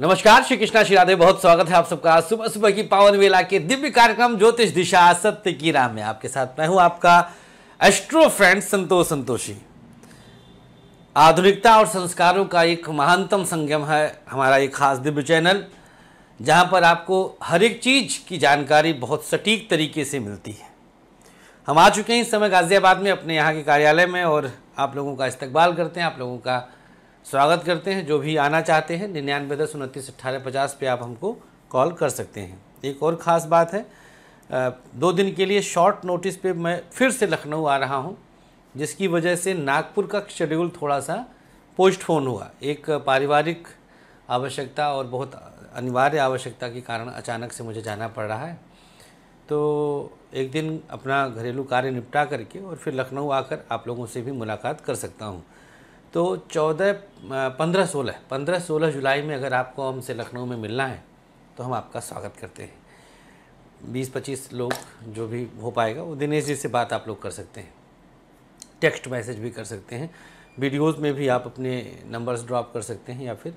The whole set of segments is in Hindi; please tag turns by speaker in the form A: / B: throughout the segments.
A: नमस्कार श्री कृष्णा श्री राधे बहुत स्वागत है आप सबका सुबह सुबह की पावन वेला के दिव्य कार्यक्रम ज्योतिष दिशा सत्य की राह में आपके साथ मैं हूं आपका एस्ट्रो फ्रेंड संतोष संतोषी आधुनिकता और संस्कारों का एक महानतम संगम है हमारा ये खास दिव्य चैनल जहां पर आपको हर एक चीज़ की जानकारी बहुत सटीक तरीके से मिलती है हम आ चुके हैं इस समय गाज़ियाबाद में अपने यहाँ के कार्यालय में और आप लोगों का इस्तेबाल करते हैं आप लोगों का स्वागत करते हैं जो भी आना चाहते हैं निन्यानवे दस उनतीस अट्ठारह पचास पर आप हमको कॉल कर सकते हैं एक और ख़ास बात है दो दिन के लिए शॉर्ट नोटिस पे मैं फिर से लखनऊ आ रहा हूँ जिसकी वजह से नागपुर का शेड्यूल थोड़ा सा पोस्टफोन हुआ एक पारिवारिक आवश्यकता और बहुत अनिवार्य आवश्यकता के कारण अचानक से मुझे जाना पड़ रहा है तो एक दिन अपना घरेलू कार्य निपटा करके और फिर लखनऊ आकर आप लोगों से भी मुलाकात कर सकता हूँ तो चौदह पंद्रह सोलह पंद्रह सोलह जुलाई में अगर आपको हमसे लखनऊ में मिलना है तो हम आपका स्वागत करते हैं बीस पच्चीस लोग जो भी हो पाएगा वो दिनेश जी से बात आप लोग कर सकते हैं टेक्स्ट मैसेज भी कर सकते हैं वीडियोज़ में भी आप अपने नंबर्स ड्रॉप कर सकते हैं या फिर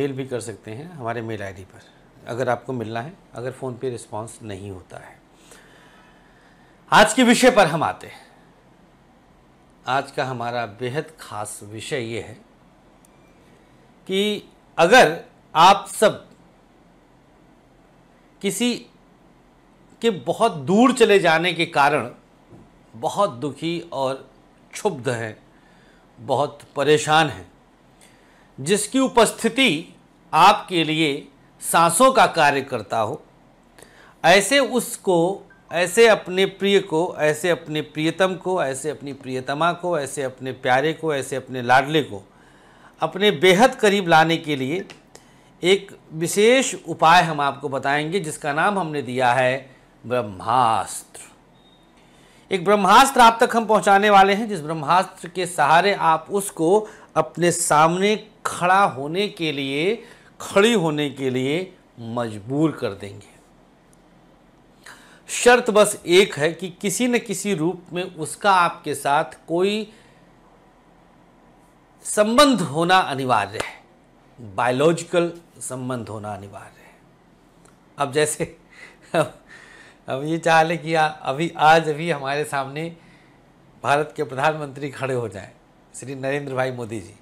A: मेल भी कर सकते हैं हमारे मेल आईडी पर अगर आपको मिलना है अगर फ़ोन पे रिस्पांस नहीं होता है आज के विषय पर हम आते हैं आज का हमारा बेहद खास विषय ये है कि अगर आप सब किसी के बहुत दूर चले जाने के कारण बहुत दुखी और क्षुब्ध हैं बहुत परेशान हैं जिसकी उपस्थिति आपके लिए सांसों का कार्य करता हो ऐसे उसको ऐसे अपने प्रिय को ऐसे अपने प्रियतम को ऐसे अपनी प्रियतमा को ऐसे अपने प्यारे को ऐसे अपने लाडले को अपने बेहद करीब लाने के लिए एक विशेष उपाय हम आपको बताएंगे जिसका नाम हमने दिया है ब्रह्मास्त्र एक ब्रह्मास्त्र आप तक हम पहुंचाने वाले हैं जिस ब्रह्मास्त्र के सहारे आप उसको अपने सामने खड़ा होने के लिए खड़ी होने के लिए मजबूर कर देंगे शर्त बस एक है कि किसी न किसी रूप में उसका आपके साथ कोई संबंध होना अनिवार्य है बायोलॉजिकल संबंध होना अनिवार्य है अब जैसे अब, अब ये चाह लें कि आ, अभी आज अभी हमारे सामने भारत के प्रधानमंत्री खड़े हो जाएं श्री नरेंद्र भाई मोदी जी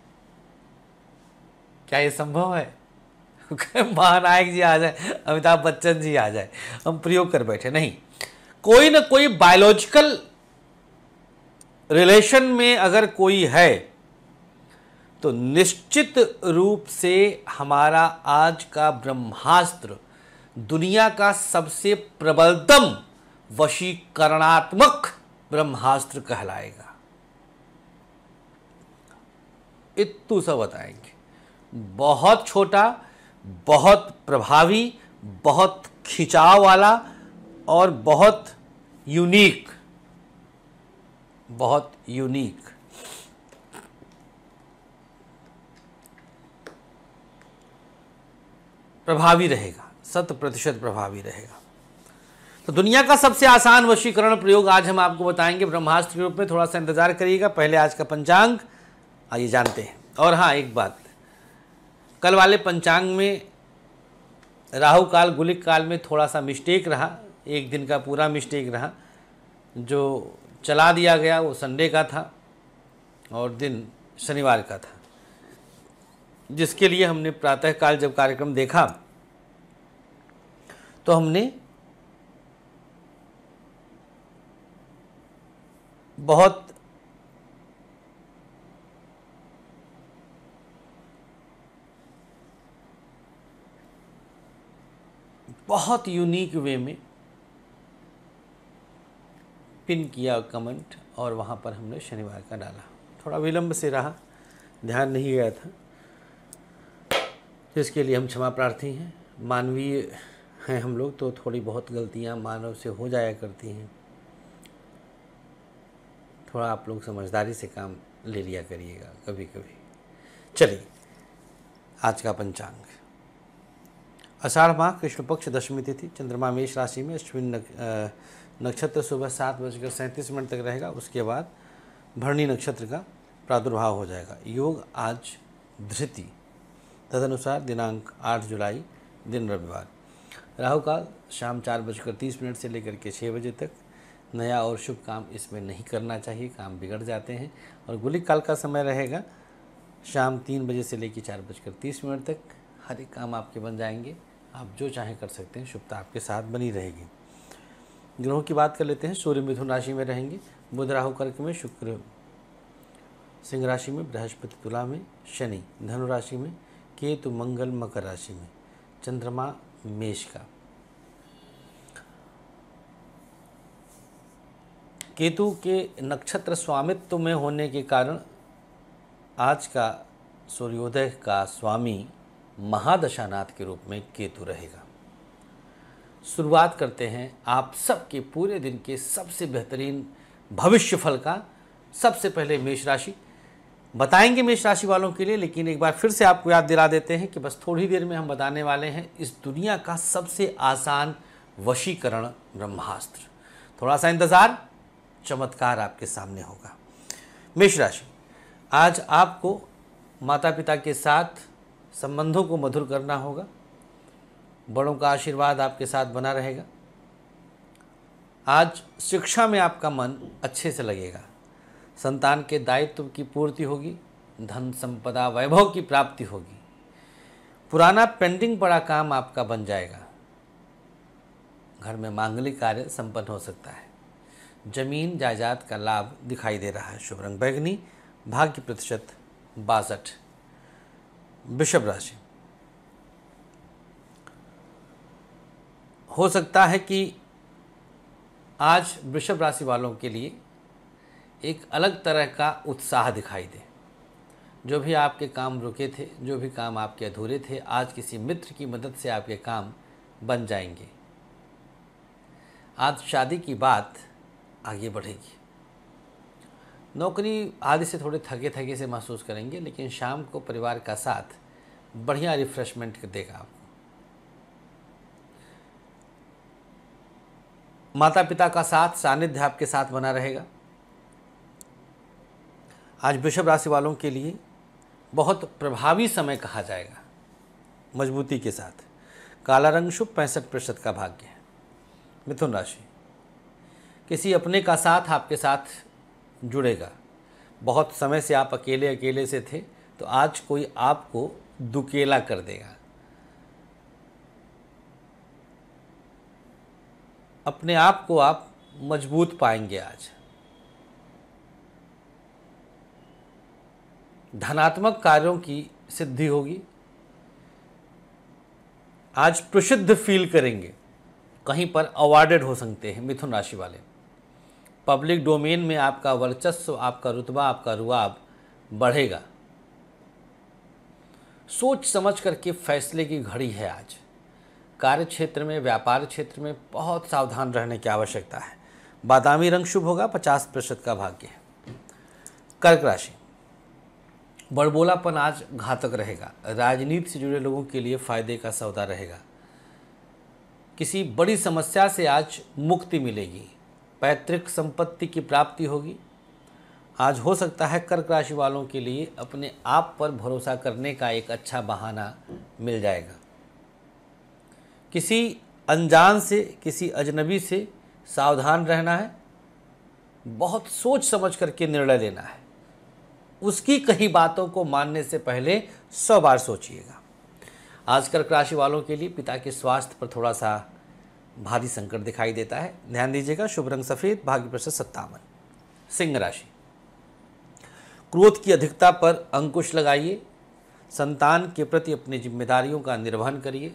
A: क्या ये संभव है महानायक जी आ जाए अमिताभ बच्चन जी आ जाए हम प्रयोग कर बैठे नहीं कोई ना कोई बायोलॉजिकल रिलेशन में अगर कोई है तो निश्चित रूप से हमारा आज का ब्रह्मास्त्र दुनिया का सबसे प्रबलतम वशीकरणात्मक ब्रह्मास्त्र कहलाएगा इतू सब बताएंगे बहुत छोटा बहुत प्रभावी बहुत खिंचाव वाला और बहुत यूनिक बहुत यूनिक प्रभावी रहेगा शत प्रतिशत प्रभावी रहेगा तो दुनिया का सबसे आसान वशीकरण प्रयोग आज हम आपको बताएंगे ब्रह्मास्त्र के रूप में थोड़ा सा इंतजार करिएगा पहले आज का पंचांग आइए जानते हैं और हाँ एक बात कल वाले पंचांग में राहु काल गुलिक काल में थोड़ा सा मिस्टेक रहा एक दिन का पूरा मिस्टेक रहा जो चला दिया गया वो संडे का था और दिन शनिवार का था जिसके लिए हमने प्रातःकाल जब कार्यक्रम देखा तो हमने बहुत बहुत यूनिक वे में पिन किया कमेंट और वहाँ पर हमने शनिवार का डाला थोड़ा विलम्ब से रहा ध्यान नहीं गया था जिसके लिए हम क्षमा प्रार्थी हैं मानवीय हैं हम लोग तो थोड़ी बहुत गलतियाँ मानव से हो जाया करती हैं थोड़ा आप लोग समझदारी से काम ले लिया करिएगा कभी कभी चलिए आज का पंचांग अषाढ़ माह कृष्ण पक्ष दशमी तिथि चंद्रमा मेष राशि में अश्विन नक्षत्र सुबह सात बजकर सैंतीस मिनट तक रहेगा उसके बाद भरणी नक्षत्र का प्रादुर्भाव हो जाएगा योग आज धृति तदनुसार दिनांक आठ जुलाई दिन रविवार राहु काल शाम चार बजकर तीस मिनट से लेकर के छः बजे तक नया और शुभ काम इसमें नहीं करना चाहिए काम बिगड़ जाते हैं और गुलिक काल का समय रहेगा शाम तीन बजे से लेकर चार बजकर तीस मिनट तक हर एक काम आपके बन जाएंगे आप जो चाहें कर सकते हैं शुभता आपके साथ बनी रहेगी ग्रहों की बात कर लेते हैं सूर्य मिथुन राशि में रहेंगे बुध राहु कर्क में शुक्र सिंह राशि में बृहस्पति तुला में शनि धनु राशि में केतु मंगल मकर राशि में चंद्रमा मेष का केतु के नक्षत्र स्वामित्व में होने के कारण आज का सूर्योदय का स्वामी महादशानाथ के रूप में केतु रहेगा शुरुआत करते हैं आप सबके पूरे दिन के सबसे बेहतरीन भविष्य फल का सबसे पहले मेष राशि बताएंगे मेष राशि वालों के लिए लेकिन एक बार फिर से आपको याद दिला देते हैं कि बस थोड़ी देर में हम बताने वाले हैं इस दुनिया का सबसे आसान वशीकरण ब्रह्मास्त्र थोड़ा सा इंतज़ार चमत्कार आपके सामने होगा मेष राशि आज आपको माता पिता के साथ संबंधों को मधुर करना होगा बड़ों का आशीर्वाद आपके साथ बना रहेगा आज शिक्षा में आपका मन अच्छे से लगेगा संतान के दायित्व की पूर्ति होगी धन संपदा वैभव की प्राप्ति होगी पुराना पेंडिंग पड़ा काम आपका बन जाएगा घर में मांगलिक कार्य संपन्न हो सकता है जमीन जायदाद का लाभ दिखाई दे रहा है शुभ रंग बैगनी भाग्य प्रतिशत बासठ वृषभ राशि हो सकता है कि आज वृषभ राशि वालों के लिए एक अलग तरह का उत्साह दिखाई दे जो भी आपके काम रुके थे जो भी काम आपके अधूरे थे आज किसी मित्र की मदद से आपके काम बन जाएंगे आज शादी की बात आगे बढ़ेगी नौकरी आदि से थोड़े थके थके से महसूस करेंगे लेकिन शाम को परिवार का साथ बढ़िया रिफ्रेशमेंट देगा आपको माता पिता का साथ सानिध्य आपके साथ बना रहेगा आज वृषभ राशि वालों के लिए बहुत प्रभावी समय कहा जाएगा मजबूती के साथ काला रंग शुभ पैंसठ प्रतिशत का भाग्य है मिथुन राशि किसी अपने का साथ आपके साथ जुड़ेगा बहुत समय से आप अकेले अकेले से थे तो आज कोई आपको दुकेला कर देगा अपने आप को आप मजबूत पाएंगे आज धनात्मक कार्यों की सिद्धि होगी आज प्रसिद्ध फील करेंगे कहीं पर अवार्डेड हो सकते हैं मिथुन राशि वाले पब्लिक डोमेन में आपका वर्चस्व आपका रुतबा आपका रुआब बढ़ेगा सोच समझ करके फैसले की घड़ी है आज कार्य क्षेत्र में व्यापार क्षेत्र में बहुत सावधान रहने की आवश्यकता है बादामी रंग शुभ होगा पचास प्रतिशत का भाग्य है कर्क राशि बड़बोलापन आज घातक रहेगा राजनीति से जुड़े लोगों के लिए फायदे का सौदा रहेगा किसी बड़ी समस्या से आज मुक्ति मिलेगी पैतृक संपत्ति की प्राप्ति होगी आज हो सकता है कर्क राशि वालों के लिए अपने आप पर भरोसा करने का एक अच्छा बहाना मिल जाएगा किसी अनजान से किसी अजनबी से सावधान रहना है बहुत सोच समझ करके निर्णय लेना है उसकी कही बातों को मानने से पहले सौ बार सोचिएगा आज कर्क राशि वालों के लिए पिता के स्वास्थ्य पर थोड़ा सा भारी संकट दिखाई देता है ध्यान दीजिएगा शुभ रंग सफ़ेद भाग्य प्रसाद सत्तावन सिंह राशि क्रोध की अधिकता पर अंकुश लगाइए संतान के प्रति अपनी जिम्मेदारियों का निर्वहन करिए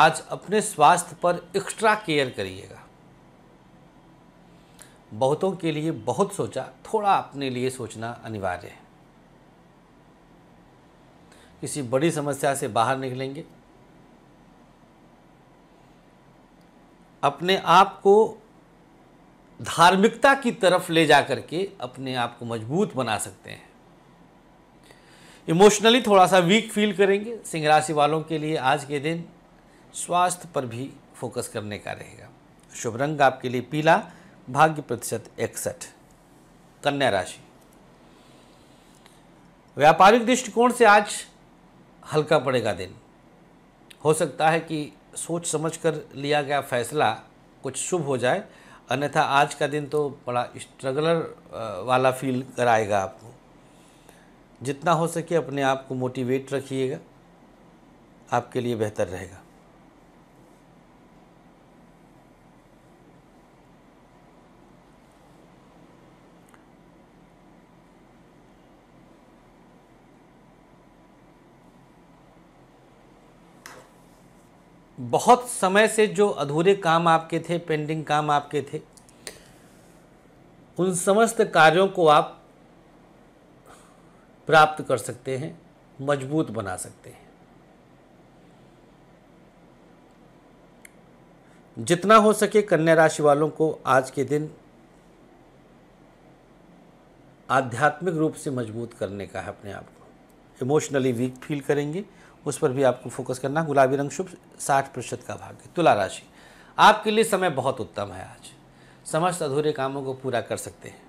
A: आज अपने स्वास्थ्य पर एक्स्ट्रा केयर करिएगा बहुतों के लिए बहुत सोचा थोड़ा अपने लिए सोचना अनिवार्य है किसी बड़ी समस्या से बाहर निकलेंगे अपने आप को धार्मिकता की तरफ ले जा करके अपने आप को मजबूत बना सकते हैं इमोशनली थोड़ा सा वीक फील करेंगे सिंह राशि वालों के लिए आज के दिन स्वास्थ्य पर भी फोकस करने का रहेगा शुभ रंग आपके लिए पीला भाग्य प्रतिशत इकसठ कन्या राशि व्यापारिक दृष्टिकोण से आज हल्का पड़ेगा दिन हो सकता है कि सोच समझ कर लिया गया फैसला कुछ शुभ हो जाए अन्यथा आज का दिन तो बड़ा स्ट्रगलर वाला फील कराएगा आपको जितना हो सके अपने आप को मोटिवेट रखिएगा आपके लिए बेहतर रहेगा बहुत समय से जो अधूरे काम आपके थे पेंडिंग काम आपके थे उन समस्त कार्यों को आप प्राप्त कर सकते हैं मजबूत बना सकते हैं जितना हो सके कन्या राशि वालों को आज के दिन आध्यात्मिक रूप से मजबूत करने का है अपने आप को इमोशनली वीक फील करेंगे उस पर भी आपको फोकस करना गुलाबी रंग शुभ साठ प्रतिशत का भाग्य तुला राशि आपके लिए समय बहुत उत्तम है आज समस्त अधूरे कामों को पूरा कर सकते हैं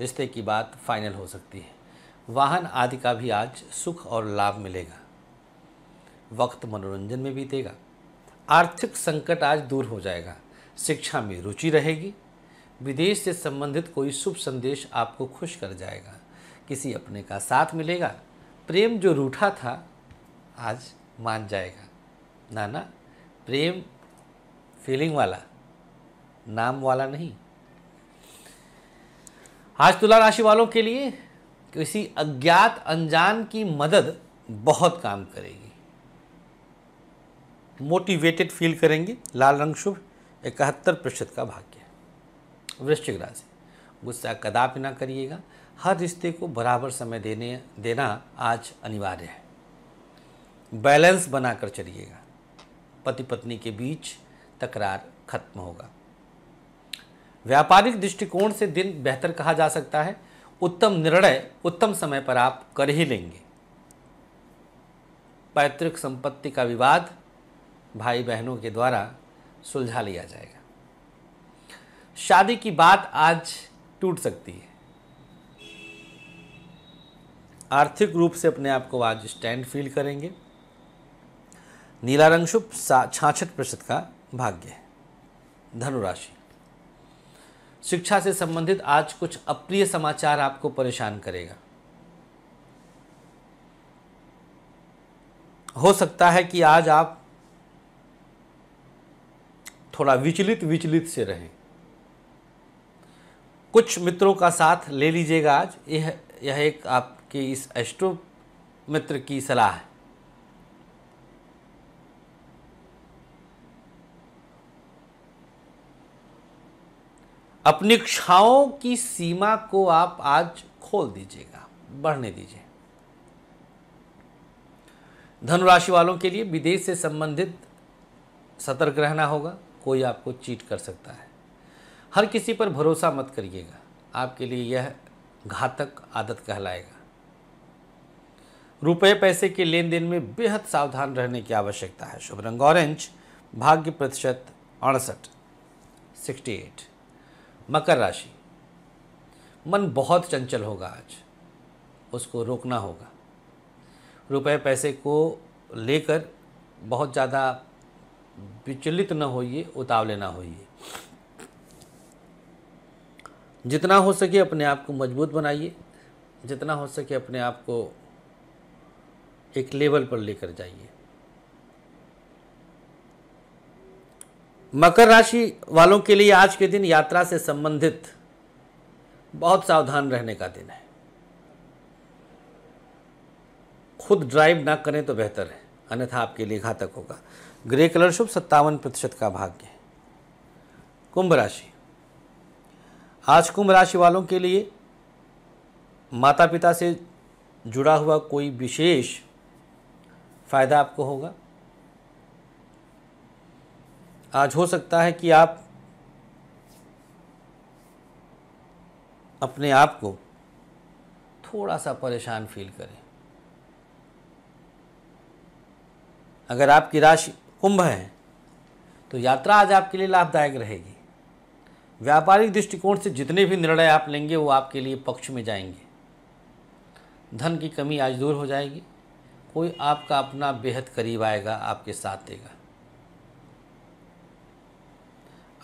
A: रिश्ते की बात फाइनल हो सकती है वाहन आदि का भी आज सुख और लाभ मिलेगा वक्त मनोरंजन में बीतेगा आर्थिक संकट आज दूर हो जाएगा शिक्षा में रुचि रहेगी विदेश से संबंधित कोई शुभ संदेश आपको खुश कर जाएगा किसी अपने का साथ मिलेगा प्रेम जो रूठा था आज मान जाएगा नाना प्रेम फीलिंग वाला नाम वाला नहीं आज तुला राशि वालों के लिए किसी अज्ञात अनजान की मदद बहुत काम करेगी मोटिवेटेड फील करेंगे लाल रंग शुभ इकहत्तर प्रतिशत का भाग्य वृश्चिक राशि गुस्सा कदापि ना करिएगा हर रिश्ते को बराबर समय देने देना आज अनिवार्य है बैलेंस बनाकर चलिएगा पति पत्नी के बीच तकरार खत्म होगा व्यापारिक दृष्टिकोण से दिन बेहतर कहा जा सकता है उत्तम निर्णय उत्तम समय पर आप कर ही लेंगे पैतृक संपत्ति का विवाद भाई बहनों के द्वारा सुलझा लिया जाएगा शादी की बात आज टूट सकती है आर्थिक रूप से अपने आप को आज स्टैंड फील करेंगे नीला रंग शुभ छाछठ प्रतिशत का भाग्य है धनुराशि शिक्षा से संबंधित आज कुछ अप्रिय समाचार आपको परेशान करेगा हो सकता है कि आज आप थोड़ा विचलित विचलित से रहें कुछ मित्रों का साथ ले लीजिएगा आज यह यह एक आपके इस एस्ट्रो मित्र की सलाह है अपनी क्षाओं की सीमा को आप आज खोल दीजिएगा बढ़ने दीजिए धनुराशि वालों के लिए विदेश से संबंधित सतर्क रहना होगा कोई आपको चीट कर सकता है हर किसी पर भरोसा मत करिएगा आपके लिए यह घातक आदत कहलाएगा रुपए पैसे के लेन देन में बेहद सावधान रहने की आवश्यकता है शुभ रंग ऑरेंज भाग्य प्रतिशत अड़सठ सिक्सटी एट मकर राशि मन बहुत चंचल होगा आज उसको रोकना होगा रुपए पैसे को लेकर बहुत ज़्यादा विचलित न होइए उतावले ना होइए जितना हो सके अपने आप को मजबूत बनाइए जितना हो सके अपने आप को एक लेवल पर लेकर जाइए मकर राशि वालों के लिए आज के दिन यात्रा से संबंधित बहुत सावधान रहने का दिन है खुद ड्राइव ना करें तो बेहतर है अन्यथा आपके लिए घातक होगा ग्रे कलर शुभ सत्तावन प्रतिशत का भाग्य कुंभ राशि आज कुंभ राशि वालों के लिए माता पिता से जुड़ा हुआ कोई विशेष फायदा आपको होगा आज हो सकता है कि आप अपने आप को थोड़ा सा परेशान फील करें अगर आपकी राशि कुंभ है तो यात्रा आज आपके लिए लाभदायक रहेगी व्यापारिक दृष्टिकोण से जितने भी निर्णय आप लेंगे वो आपके लिए पक्ष में जाएंगे धन की कमी आज दूर हो जाएगी कोई आपका अपना बेहद करीब आएगा आपके साथ देगा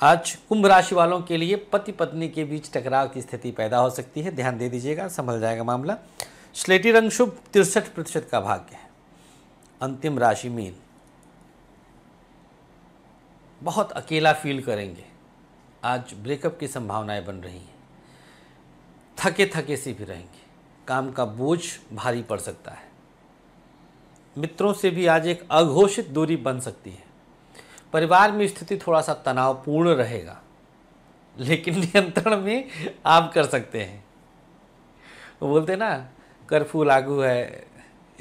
A: आज कुंभ राशि वालों के लिए पति पत्नी के बीच टकराव की स्थिति पैदा हो सकती है ध्यान दे दीजिएगा संभल जाएगा मामला स्लेटी रंग शुभ तिरसठ प्रतिशत का भाग्य है अंतिम राशि मीन बहुत अकेला फील करेंगे आज ब्रेकअप की संभावनाएं बन रही हैं थके थके से भी रहेंगे काम का बोझ भारी पड़ सकता है मित्रों से भी आज एक अघोषित दूरी बन सकती है परिवार में स्थिति थोड़ा सा तनावपूर्ण रहेगा लेकिन नियंत्रण में आप कर सकते हैं वो बोलते ना कर्फ्यू लागू है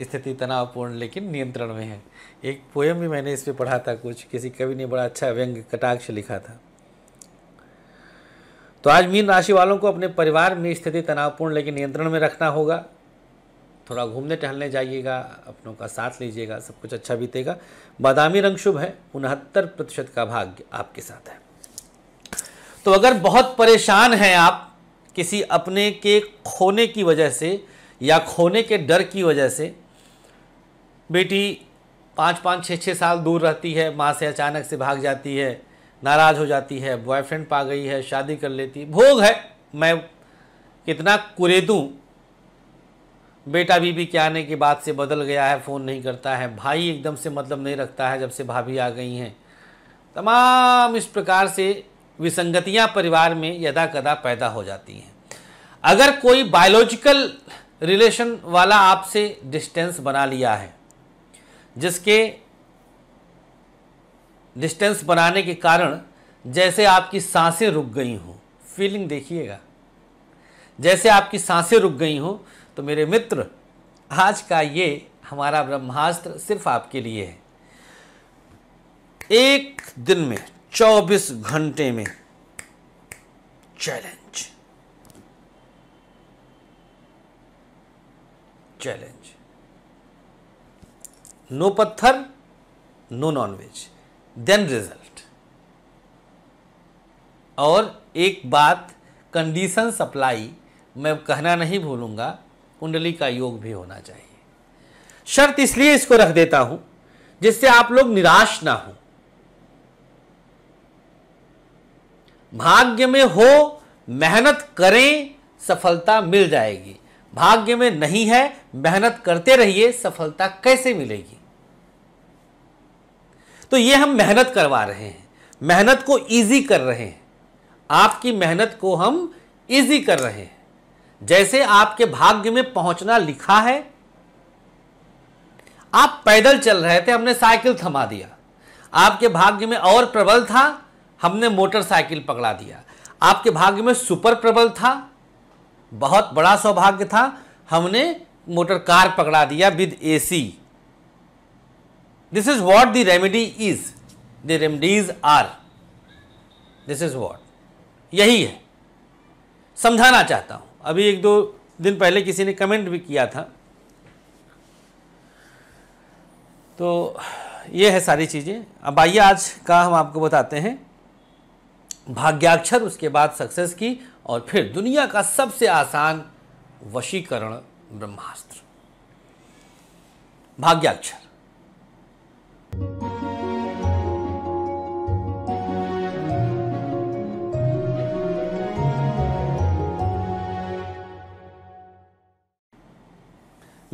A: स्थिति तनावपूर्ण लेकिन नियंत्रण में है एक पोएम भी मैंने इस पर पढ़ा था कुछ किसी कवि ने बड़ा अच्छा व्यंग कटाक्ष लिखा था तो आज मीन राशि वालों को अपने परिवार में स्थिति तनावपूर्ण लेकिन नियंत्रण में रखना होगा थोड़ा घूमने टहलने जाइएगा अपनों का साथ लीजिएगा सब कुछ अच्छा बीतेगा बादामी रंग शुभ है उनहत्तर प्रतिशत का भाग्य आपके साथ है तो अगर बहुत परेशान हैं आप किसी अपने के खोने की वजह से या खोने के डर की वजह से बेटी पाँच पाँच छः छः साल दूर रहती है माँ से अचानक से भाग जाती है नाराज़ हो जाती है बॉयफ्रेंड पा गई है शादी कर लेती भोग है मैं कितना कुरेदूँ बेटा बीबी के आने के बाद से बदल गया है फ़ोन नहीं करता है भाई एकदम से मतलब नहीं रखता है जब से भाभी आ गई हैं तमाम इस प्रकार से विसंगतियां परिवार में यदा कदा पैदा हो जाती हैं अगर कोई बायोलॉजिकल रिलेशन वाला आपसे डिस्टेंस बना लिया है जिसके डिस्टेंस बनाने के कारण जैसे आपकी सांसें रुक गई हों फीलिंग देखिएगा जैसे आपकी सांसें रुक गई हों तो मेरे मित्र आज का ये हमारा ब्रह्मास्त्र सिर्फ आपके लिए है एक दिन में 24 घंटे में चैलेंज चैलेंज नो पत्थर नो नॉनवेज देन रिजल्ट और एक बात कंडीशन सप्लाई मैं कहना नहीं भूलूंगा कुंडली का योग भी होना चाहिए शर्त इसलिए इसको रख देता हूं जिससे आप लोग निराश ना हो भाग्य में हो मेहनत करें सफलता मिल जाएगी भाग्य में नहीं है मेहनत करते रहिए सफलता कैसे मिलेगी तो ये हम मेहनत करवा रहे हैं मेहनत को इजी कर रहे हैं आपकी मेहनत को हम इजी कर रहे हैं जैसे आपके भाग्य में पहुंचना लिखा है आप पैदल चल रहे थे हमने साइकिल थमा दिया आपके भाग्य में और प्रबल था हमने मोटरसाइकिल पकड़ा दिया आपके भाग्य में सुपर प्रबल था बहुत बड़ा सौभाग्य था हमने मोटर कार पकड़ा दिया with AC this is what the remedy is the remedies are this is what यही है समझाना चाहता हूं अभी एक दो दिन पहले किसी ने कमेंट भी किया था तो ये है सारी चीज़ें अब आइए आज का हम आपको बताते हैं भाग्याक्षर उसके बाद सक्सेस की और फिर दुनिया का सबसे आसान वशीकरण ब्रह्मास्त्र भाग्याक्षर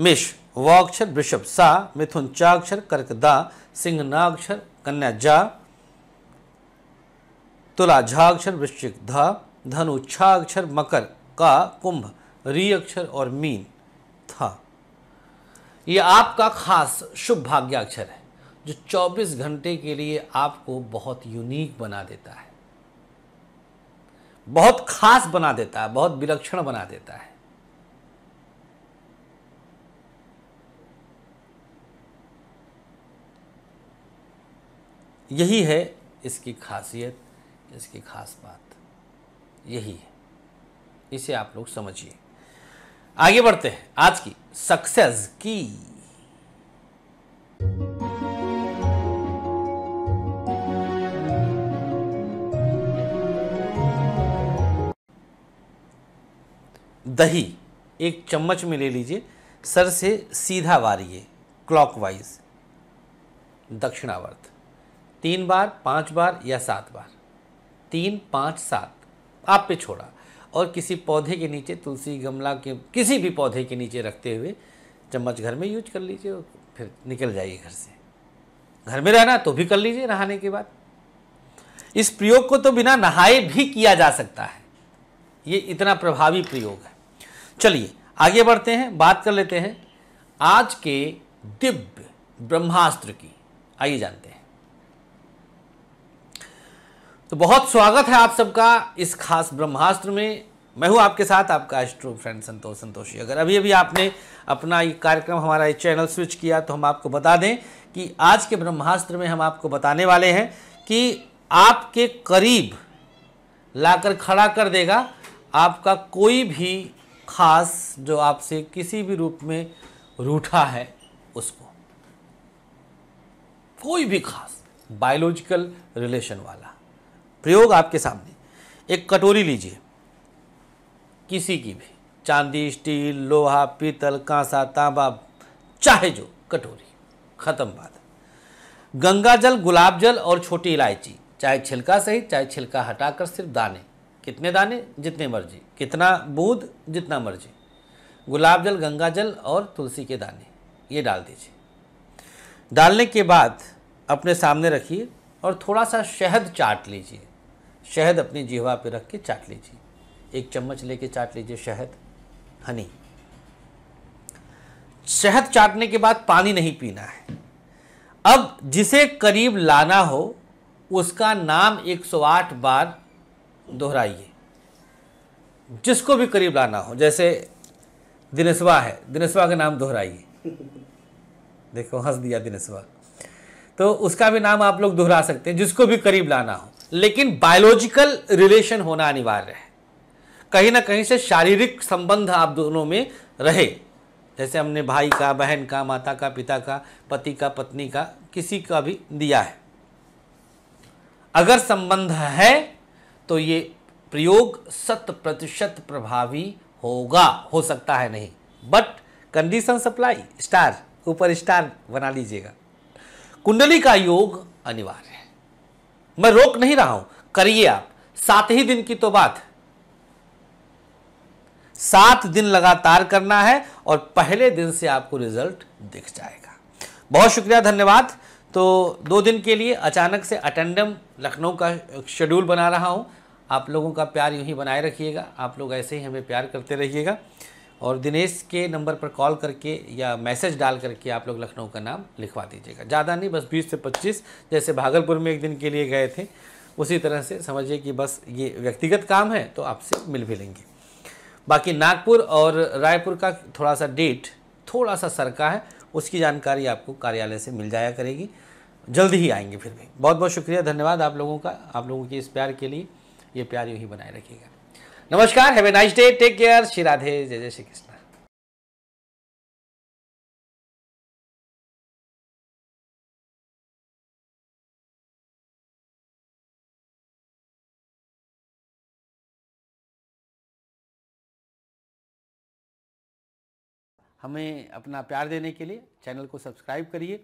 A: मेष वाक्षर वृषभ सा मिथुन चाक्षर कर्क दा सिंह नाक्षर कन्या जा तुला झाक्षर वृश्चिक धा धनु छाक्षर मकर का कुंभ री अक्षर और मीन था ये आपका खास शुभ भाग्याक्षर है जो 24 घंटे के लिए आपको बहुत यूनिक बना देता है बहुत खास बना देता है बहुत विलक्षण बना देता है यही है इसकी खासियत इसकी खास बात यही है इसे आप लोग समझिए आगे बढ़ते हैं आज की सक्सेस की दही एक चम्मच में ले लीजिए सर से सीधा वारिए क्लॉकवाइज दक्षिणावर्त तीन बार पाँच बार या सात बार तीन पाँच सात आप पे छोड़ा और किसी पौधे के नीचे तुलसी गमला के किसी भी पौधे के नीचे रखते हुए चम्मच घर में यूज कर लीजिए और फिर निकल जाइए घर से घर में रहना तो भी कर लीजिए नहाने के बाद इस प्रयोग को तो बिना नहाए भी किया जा सकता है ये इतना प्रभावी प्रयोग है चलिए आगे बढ़ते हैं बात कर लेते हैं आज के दिव्य ब्रह्मास्त्र की आइए जानते हैं तो बहुत स्वागत है आप सबका इस खास ब्रह्मास्त्र में मैं हूं आपके साथ आपका एस्ट्रो फ्रेंड संतोष संतोषी अगर अभी अभी आपने अपना ये कार्यक्रम हमारा ये चैनल स्विच किया तो हम आपको बता दें कि आज के ब्रह्मास्त्र में हम आपको बताने वाले हैं कि आपके करीब लाकर खड़ा कर देगा आपका कोई भी खास जो आपसे किसी भी रूप में रूठा है उसको कोई भी खास बायोलॉजिकल रिलेशन वाला प्रयोग आपके सामने एक कटोरी लीजिए किसी की भी चांदी स्टील लोहा पीतल कांसा तांबा चाहे जो कटोरी खत्म बात गंगा जल गुलाब जल और छोटी इलायची चाहे छिलका सही चाहे छिलका हटाकर सिर्फ दाने कितने दाने जितने मर्जी कितना बूंद जितना मर्जी गुलाब जल गंगा जल और तुलसी के दाने ये डाल दीजिए डालने के बाद अपने सामने रखिए और थोड़ा सा शहद चाट लीजिए शहद अपनी जीवा पर रख के चाट लीजिए एक चम्मच लेके चाट लीजिए शहद हनी शहद चाटने के बाद पानी नहीं पीना है अब जिसे करीब लाना हो उसका नाम 108 बार दोहराइए जिसको भी करीब लाना हो जैसे दिनेशवा है दिनेशवा का नाम दोहराइए देखो हंस दिया दिनेशवा तो उसका भी नाम आप लोग दोहरा सकते हैं जिसको भी करीब लाना हो लेकिन बायोलॉजिकल रिलेशन होना अनिवार्य है कहीं ना कहीं से शारीरिक संबंध आप दोनों में रहे जैसे हमने भाई का बहन का माता का पिता का पति का पत्नी का किसी का भी दिया है अगर संबंध है तो ये प्रयोग शत प्रतिशत प्रभावी होगा हो सकता है नहीं बट कंडीशन सप्लाई स्टार ऊपर स्टार बना लीजिएगा कुंडली का योग अनिवार्य है मैं रोक नहीं रहा हूं करिए आप सात ही दिन की तो बात सात दिन लगातार करना है और पहले दिन से आपको रिजल्ट दिख जाएगा बहुत शुक्रिया धन्यवाद तो दो दिन के लिए अचानक से अटेंडम लखनऊ का शेड्यूल बना रहा हूं आप लोगों का प्यार यूं ही बनाए रखिएगा आप लोग ऐसे ही हमें प्यार करते रहिएगा और दिनेश के नंबर पर कॉल करके या मैसेज डाल करके आप लोग लखनऊ का नाम लिखवा दीजिएगा ज़्यादा नहीं बस 20 से 25 जैसे भागलपुर में एक दिन के लिए गए थे उसी तरह से समझिए कि बस ये व्यक्तिगत काम है तो आपसे मिल भी लेंगे बाकी नागपुर और रायपुर का थोड़ा सा डेट थोड़ा सा सरका है उसकी जानकारी आपको कार्यालय से मिल जाया करेगी जल्दी ही आएंगे फिर भी बहुत बहुत शुक्रिया धन्यवाद आप लोगों का आप लोगों के इस प्यार के लिए ये प्यार यूँ ही बनाए रखेगा नमस्कार have a nice day take care Shri Radhe जय जय श्री कृष्ण हमें अपना प्यार देने के लिए चैनल को सब्सक्राइब करिए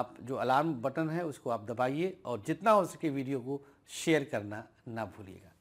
A: आप जो अलार्म बटन है उसको आप दबाइए और जितना हो सके वीडियो को शेयर करना ना भूलिएगा